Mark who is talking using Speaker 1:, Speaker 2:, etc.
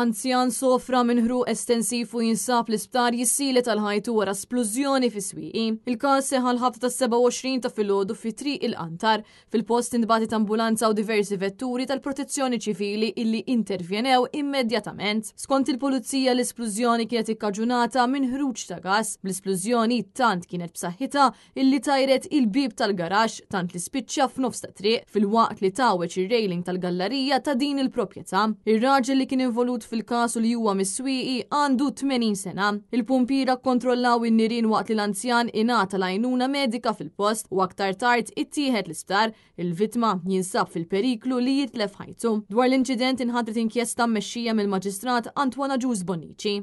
Speaker 1: Anzjan sofra minn ħru estensiv u jinsab l-isptar jissilet għal ħajtu wara splużjoni fi swiqi. Il-każ seħal ħabta ta' 27 ta' filgħodu fi triq il-qantar fil-post inbagħtet ambulanza u diversi vetturi tal-protezzjoni ċivili illi intervjenew immedjatament. Skont il-pulizija l-isplużjoni kienet ikkaġunata minn ħruġ ta' gas. Bl-isplużjoni tant kienet b'saħħitha illi tajret il-bib tal-garax tant li spiċċa f'nofs ta' triq fil-waqt li taweċ ir-railing tal-gallerija ta' din il-proprjetà. Ir-raġel li kien involut fil-kasu li huwa miswiqi għandu 80 sena. Il-pumpira kontrollaw in-nirin waqt li l-anzjan inata lajnuna medika fil-post u aktar tard ittieħed l-isptar il-vitma jinsab fil-periklu li jitlef ħajtu. Dwar l-inċident inħadret inkjesta mmexxija mill-Maġistrat Antwana Ġuż Bonici.